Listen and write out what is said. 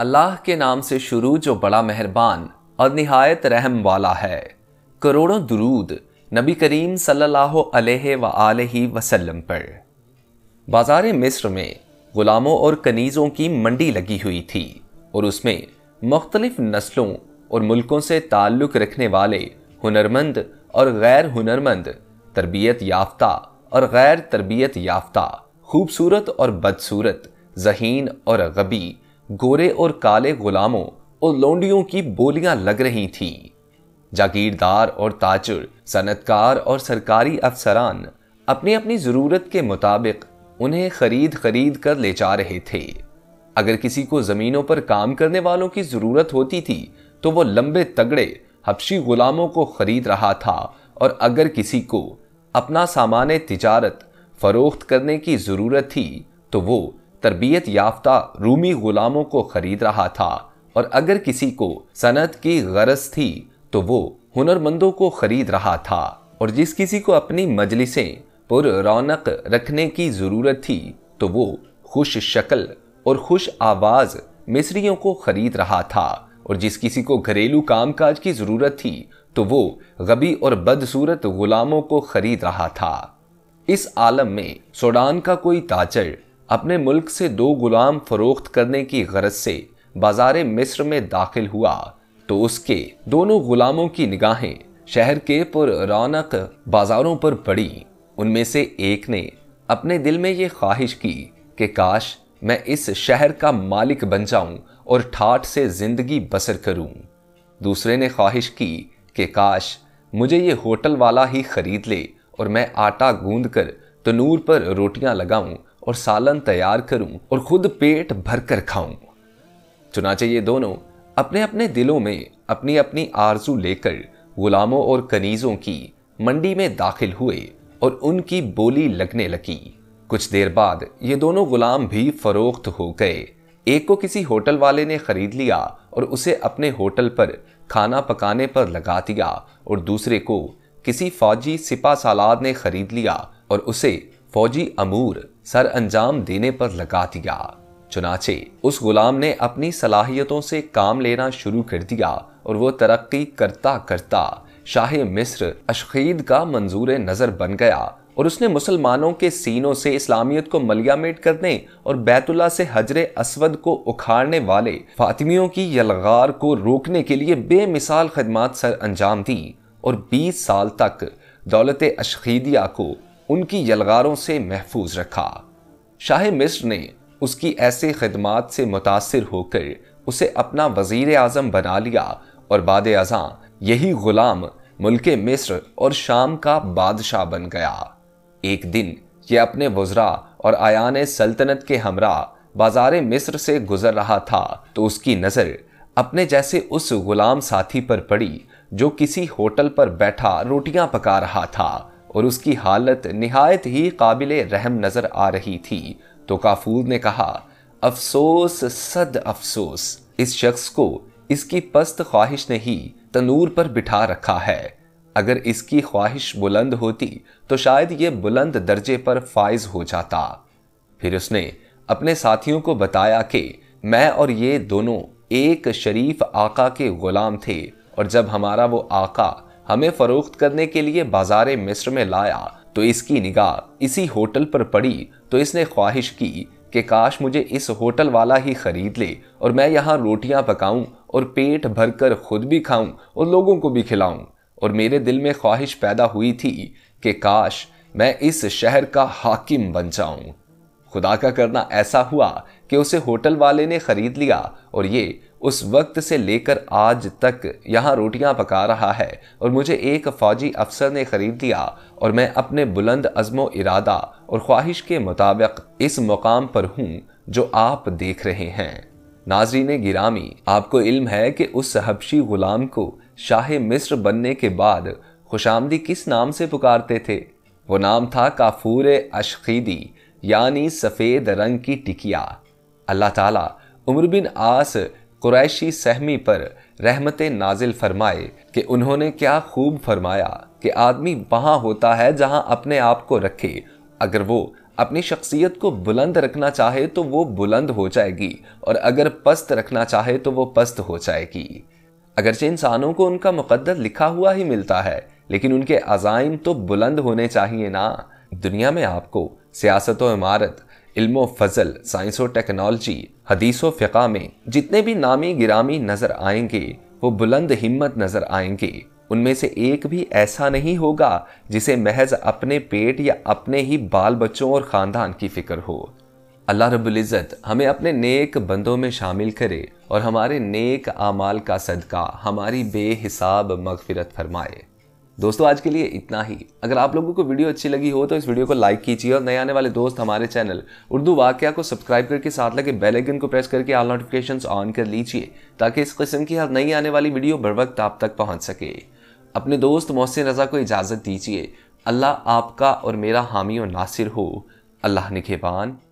अल्लाह के नाम से शुरू जो बड़ा मेहरबान और नहायत रहम वाला है करोड़ों दरूद नबी करीम सल्लल्लाहु अलैहि व वसल्लम पर बाजार मिस्र में ग़ुलामों और कनीज़ों की मंडी लगी हुई थी और उसमें मुख्तलिफ़ नस्लों और मुल्कों से ताल्लुक़ रखने वाले हुनरमंद और गैर हुनरमंद तरबियत याफ्ता और गैर तरबियत याफ्ता खूबसूरत और बदसूरत जहीन और गबी गोरे और काले गुलामों और लोंडियों की बोलियां लग रही थी जागीरदार और ताजुर सनतकार और सरकारी अफसरान अपनी अपनी ज़रूरत के मुताबिक उन्हें खरीद खरीद कर ले जा रहे थे अगर किसी को ज़मीनों पर काम करने वालों की ज़रूरत होती थी तो वो लंबे तगड़े हबशी गुलामों को खरीद रहा था और अगर किसी को अपना सामान तिजारत फरोख्त करने की ज़रूरत थी तो वो तरबियत याफ्ता रूमी गुलामों को खरीद रहा था और अगर किसी को सनत की गरज थी तो वो हुनरमंदों को खरीद रहा था और जिस किसी को अपनी मजलिसें पुर रौनक रखने की ज़रूरत थी तो वो खुश शक्ल और खुश आवाज़ मिस्रियों को खरीद रहा था और जिस किसी को घरेलू कामकाज की ज़रूरत थी तो वो गबी और बदसूरत गुलामों को खरीद रहा था इस आलम में सोडान का कोई ताचर अपने मुल्क से दो गुलाम फरोख्त करने की गरज से बाजार मिस्र में दाखिल हुआ तो उसके दोनों गुलामों की निगाहें शहर के पुर रौनक बाजारों पर पड़ी उनमें से एक ने अपने दिल में ये ख्वाहिश की कि काश मैं इस शहर का मालिक बन जाऊं और ठाठ से जिंदगी बसर करूं दूसरे ने ख्वाहिश की कि काश मुझे ये होटल वाला ही खरीद ले और मैं आटा गूंद कर तनूर पर रोटियां लगाऊं और सालन तैयार करूं और खुद पेट भरकर खाऊं चुनाचे ये दोनों अपने अपने दिलों में अपनी अपनी आरजू लेकर गुलामों और कनीजों की मंडी में दाखिल हुए और उनकी बोली लगने लगी कुछ देर बाद ये दोनों गुलाम भी फरोख्त हो गए एक को किसी होटल वाले ने खरीद लिया और उसे अपने होटल पर खाना पकाने पर लगा दिया और दूसरे को किसी फौजी सिपा सालाद ने खरीद लिया और उसे फौजी अमूर सर अंजाम देने पर लगा दिया चुनाचे उस गुलाम ने अपनी सलाहियतों से काम लेना शुरू कर दिया और वो तरक्की करता करता शाह मिस्र अशीद का मंजूर नज़र बन गया और उसने मुसलमानों के सीनों से इस्लामियत को मलियामेट करने और बैतुल्ला से हजर असवद को उखाड़ने वाले फातिमियों की यलगार को रोकने के लिए बेमिसाल खदमात सर अंजाम दी और 20 साल तक दौलत अशीदिया को उनकी यलगारों से महफूज रखा शाह मिस्र ने उसकी ऐसे खदमात से मुतासर होकर उसे अपना वजीर आजम बना लिया और बाद अजा यही गुलाम मुल्क मिस्र और शाम का बादशाह बन गया एक दिन ये अपने वजरा और आयान सल्तनत के हमरा बाजार मिस्र से गुजर रहा था तो उसकी नज़र अपने जैसे उस गुलाम साथी पर पड़ी जो किसी होटल पर बैठा रोटियां पका रहा था और उसकी हालत नहायत ही काबिल रहम नज़र आ रही थी तो काफूर ने कहा अफसोस सद अफसोस इस शख्स को इसकी पस्त ख्वाहिश ने ही तनूर पर बिठा रखा है अगर इसकी ख्वाहिश बुलंद होती तो शायद ये बुलंद दर्जे पर फाइज हो जाता फिर उसने अपने साथियों को बताया कि मैं और ये दोनों एक शरीफ आका के गुलाम थे और जब हमारा वो आका हमें फरोख्त करने के लिए बाजार मिस्र में लाया तो इसकी निगाह इसी होटल पर पड़ी तो इसने ख्वाहिश की कि काश मुझे इस होटल वाला ही खरीद ले और मैं यहाँ रोटियाँ पकाऊँ और पेट भरकर खुद भी खाऊं और लोगों को भी खिलाऊं और मेरे दिल में ख्वाहिश पैदा हुई थी कि काश मैं इस शहर का हाकिम बन जाऊं खुदा का करना ऐसा हुआ कि उसे होटल वाले ने खरीद लिया और ये उस वक्त से लेकर आज तक यहाँ रोटियाँ पका रहा है और मुझे एक फ़ौजी अफसर ने ख़रीद लिया और मैं अपने बुलंद अज़मो इरादा और ख्वाहिश के मुताबिक इस मुकाम पर हूँ जो आप देख रहे हैं नाजरी ने गिरामी आपको इल्म है कि उस हबशी ग़ुलाम को शाह मिस्र बनने के बाद खुशामदी किस नाम से पुकारते थे वो नाम था काफूर अशीदी यानी सफ़ेद रंग की टिकिया अल्लाह ताला उमर बिन आस कुरैशी सहमी पर रहमत नाजिल फरमाए कि उन्होंने क्या खूब फरमाया कि आदमी वहां होता है जहाँ अपने आप को रखे अगर वो अपनी शख्सियत को बुलंद रखना चाहे तो वो बुलंद हो जाएगी और अगर पस्त रखना चाहे तो वो पस्त हो जाएगी अगरचे इंसानों को उनका मुकद्दर लिखा हुआ ही मिलता है लेकिन उनके अजाइम तो बुलंद होने चाहिए ना दुनिया में आपको सियासत व इमारत इल्म फ़ज़ल साइंस और टेक्नोलॉजी हदीस व फ़िका में जितने भी नामी गिरामी नज़र आएंगे वो बुलंद हिम्मत नज़र आएंगे उनमें से एक भी ऐसा नहीं होगा जिसे महज अपने पेट या अपने ही बाल बच्चों और ख़ानदान की फ़िक्र हो अल्लाह रबुल्ज़त हमें अपने नेक बंदों में शामिल करे और हमारे नेक आमाल का सदका हमारी बेहिसाब मगफिरत फरमाए दोस्तों आज के लिए इतना ही अगर आप लोगों को वीडियो अच्छी लगी हो तो इस वीडियो को लाइक कीजिए और नए आने वाले दोस्त हमारे चैनल उर्दू वाक्य को सब्सक्राइब करके साथ लगे बेल आइकन को प्रेस करके ऑल नोटिफिकेशन ऑन कर लीजिए ताकि इस किस्म की हर नई आने वाली वीडियो बर वक्त आप तक पहुँच सके अपने दोस्त मोहसिन रजा को इजाज़त दीजिए अल्लाह आपका और मेरा हामी और नासिर हो अल्लाह निखेबान